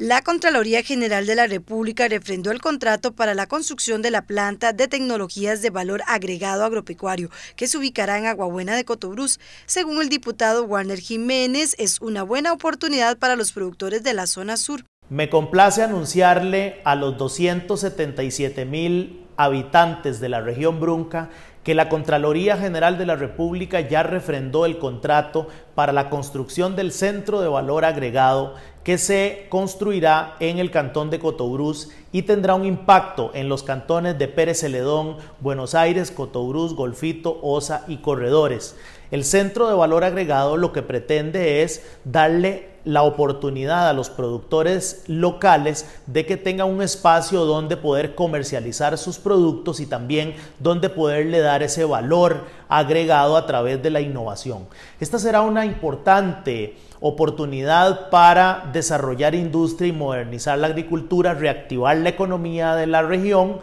La Contraloría General de la República refrendó el contrato para la construcción de la planta de tecnologías de valor agregado agropecuario que se ubicará en Aguabuena de Cotobruz. Según el diputado Warner Jiménez, es una buena oportunidad para los productores de la zona sur. Me complace anunciarle a los 277 mil habitantes de la región Brunca que la Contraloría General de la República ya refrendó el contrato para la construcción del Centro de Valor Agregado que se construirá en el cantón de Cotobruz y tendrá un impacto en los cantones de Pérez Celedón, Buenos Aires, Cotobruz, Golfito, Osa y Corredores. El centro de valor agregado lo que pretende es darle la oportunidad a los productores locales de que tengan un espacio donde poder comercializar sus productos y también donde poderle dar ese valor agregado a través de la innovación. Esta será una importante oportunidad para desarrollar industria y modernizar la agricultura, reactivar la economía de la región,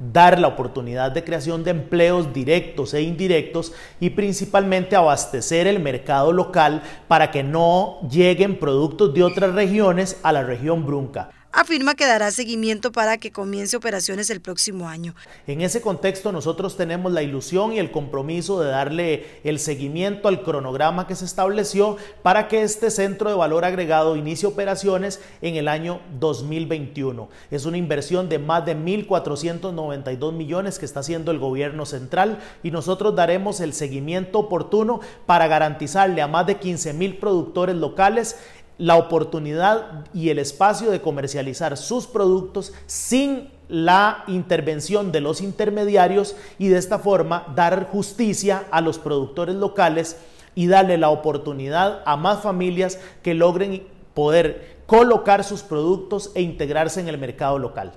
dar la oportunidad de creación de empleos directos e indirectos y principalmente abastecer el mercado local para que no lleguen productos de otras regiones a la región Brunca afirma que dará seguimiento para que comience operaciones el próximo año. En ese contexto nosotros tenemos la ilusión y el compromiso de darle el seguimiento al cronograma que se estableció para que este centro de valor agregado inicie operaciones en el año 2021. Es una inversión de más de 1.492 millones que está haciendo el gobierno central y nosotros daremos el seguimiento oportuno para garantizarle a más de 15.000 productores locales la oportunidad y el espacio de comercializar sus productos sin la intervención de los intermediarios y de esta forma dar justicia a los productores locales y darle la oportunidad a más familias que logren poder colocar sus productos e integrarse en el mercado local.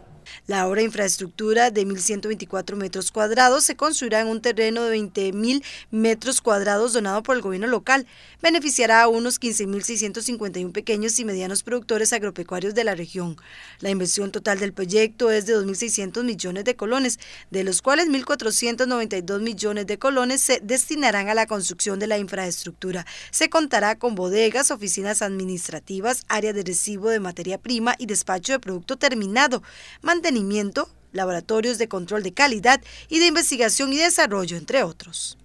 La obra de infraestructura de 1.124 metros cuadrados se construirá en un terreno de 20.000 metros cuadrados donado por el gobierno local. Beneficiará a unos 15.651 pequeños y medianos productores agropecuarios de la región. La inversión total del proyecto es de 2.600 millones de colones, de los cuales 1.492 millones de colones se destinarán a la construcción de la infraestructura. Se contará con bodegas, oficinas administrativas, área de recibo de materia prima y despacho de producto terminado mantenimiento, laboratorios de control de calidad y de investigación y desarrollo, entre otros.